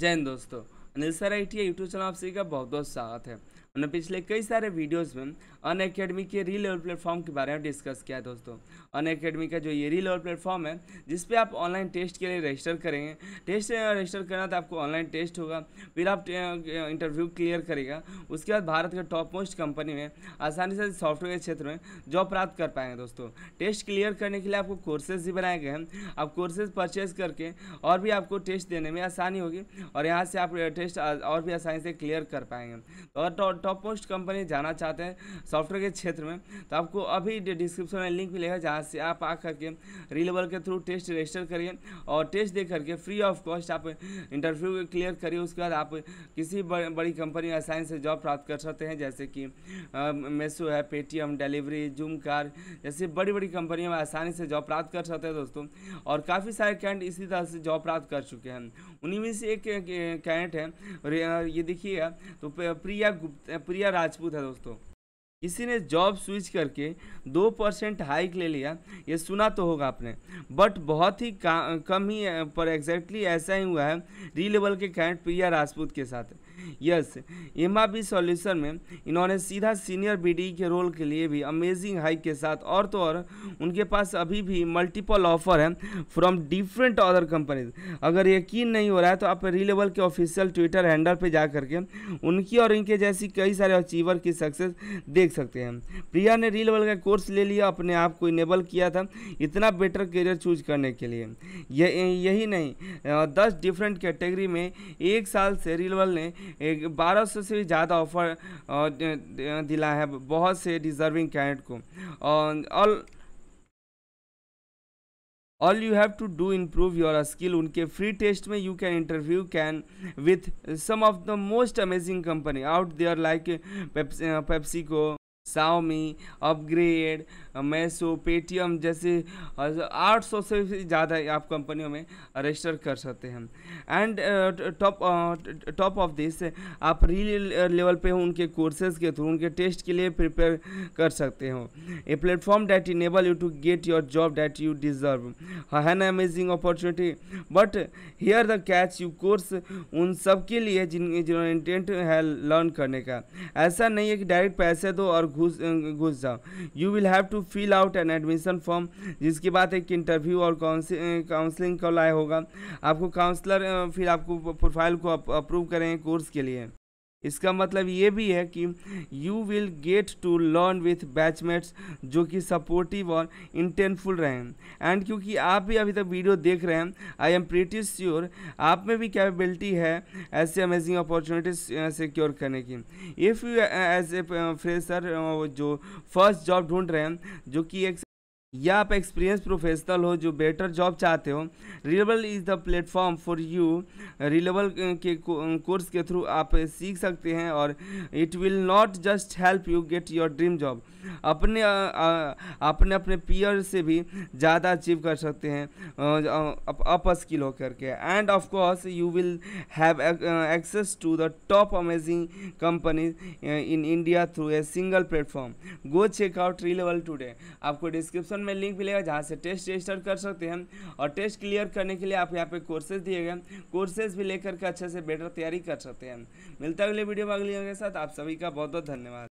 जय हिंद दोस्तों Anil sir I T YouTube channel आप सभी का बहुत बहुत स्वागत है हमने पिछले कई सारे वीडियोस में अन अकेडमी के री लेवल प्लेटफॉर्म के बारे में डिस्कस किया है दोस्तों अन अकेडमी का जो ये री लेवल प्लेटफॉर्म है जिस पे आप ऑनलाइन टेस्ट के लिए रजिस्टर करेंगे टेस्ट रजिस्टर करना तो आपको ऑनलाइन टेस्ट होगा फिर आप इंटरव्यू क्लियर करेगा उसके बाद भारत के टॉप मोस्ट कंपनी में आसानी से सॉफ्टवेयर क्षेत्र में जॉब प्राप्त कर पाएंगे दोस्तों टेस्ट क्लियर करने के लिए आपको कोर्सेज भी बनाए गए हैं आप कोर्सेज परचेज करके और भी आपको टेस्ट देने में आसानी होगी और यहाँ से आप टेस्ट और भी आसानी से क्लियर कर पाएंगे तो और तो- टॉप मोस्ट कंपनी जाना चाहते हैं सॉफ्टवेयर के क्षेत्र में तो आपको अभी डिस्क्रिप्शन में लिंक मिलेगा जहाँ से आप आ करके रीलेबल के थ्रू टेस्ट रजिस्टर करिए और टेस्ट दे करके फ्री ऑफ कॉस्ट आप इंटरव्यू क्लियर करिए उसके बाद आप किसी बड़ी कंपनी या से जॉब प्राप्त कर सकते हैं जैसे कि मेसो है पेटीएम डिलीवरी जूम कार जैसे बड़ी बड़ी कंपनियों में आसानी से जॉब प्राप्त कर सकते हैं दोस्तों और काफ़ी सारे कैंडिडेट इसी तरह से जॉब प्राप्त कर चुके हैं उन्हीं में से एक कैंडिडेट है ये देखिएगा तो प्रिया गुप्ता प्रिया राजपूत है दोस्तों इसी ने जॉब स्विच करके दो परसेंट हाइक ले लिया ये सुना तो होगा आपने बट बहुत ही कम ही पर एग्जैक्टली ऐसा ही हुआ है री लेवल के कैंट प्रिया राजपूत के साथ यस एम बी सॉल्यूशन में इन्होंने सीधा सीनियर डी e के रोल के लिए भी अमेजिंग हाइक के साथ और तो और उनके पास अभी भी मल्टीपल ऑफर हैं फ्रॉम डिफरेंट अदर कंपनीज अगर यकीन नहीं हो रहा है तो आप रीलेवल के ऑफिशियल ट्विटर हैंडल पर जा करके उनकी और इनके जैसी कई सारे अचीवर की सक्सेस देख सकते हैं प्रिया ने रीलेवल का कोर्स ले लिया अपने आप को इनेबल किया था इतना बेटर करियर चूज करने के लिए यही नहीं दस डिफरेंट कैटेगरी में एक साल से रीलेवल ने बारह सौ से भी ज़्यादा ऑफर दिला है बहुत से डिजर्विंग कैंडिडेट को और all you have to do improve your skill उनके फ्री टेस्ट में you can interview can with some of the most amazing company out there like PepsiCo सावमी अपग्रेड मैसो पेटीएम जैसे 800 से ज़्यादा आप कंपनियों में रजिस्टर कर सकते हैं and top top of this आप रील लेवल पे उनके कोर्सेज के थ्रू उनके टेस्ट के लिए प्रिपेयर कर सकते हो a platform that enable you to get your job that you deserve है ना amazing opportunity but here the catch you course उन सब के लिए जिन जिन्होंने इंटेंट है लर्न करने का ऐसा नहीं है कि डायरेक्ट पैसे दो और घुस घुस जाओ you will have to fill out an admission form जिसके बाद एक इंटरव्यू और काउंसलिंग का आए होगा आपको काउंसलर फिर आपको प्रोफाइल को अप्रूव करें कोर्स के लिए इसका मतलब ये भी है कि you will get to learn with batchmates जो कि सपोर्टिव और इंटेंटफुल रहे एंड क्योंकि आप भी अभी तक वीडियो देख रहे हैं आई एम प्रीटी श्योर आप में भी कैपेबिलिटी है ऐसे अमेजिंग अपॉर्चुनिटीज सिक्योर करने की if you as a fresher जो फर्स्ट जॉब ढूंढ रहे हैं जो कि एक या आप एक्सपीरियंस प्रोफेशनल हो जो बेटर जॉब चाहते हो रिलेबल is the platform for you रिलेबल के कोर्स के थ्रू आप सीख सकते हैं और it will not just help you get your dream job अपने अपने अपने पीयर से भी ज़्यादा अचीव कर सकते हैं अप स्किल हो करके and of course you will have access to the top amazing companies in India through a single platform go check out re today आपको डिस्क्रिप्शन में लिंक मिलेगा जहाँ से टेस्ट रजिस्टर कर सकते हैं और टेस्ट क्लियर करने के लिए आप यहाँ पे कोर्सेज दिए गए कोर्सेज भी लेकर के अच्छे से बेटर तैयारी कर सकते हैं मिलता है अगले वीडियो में अगले के साथ आप सभी का बहुत बहुत धन्यवाद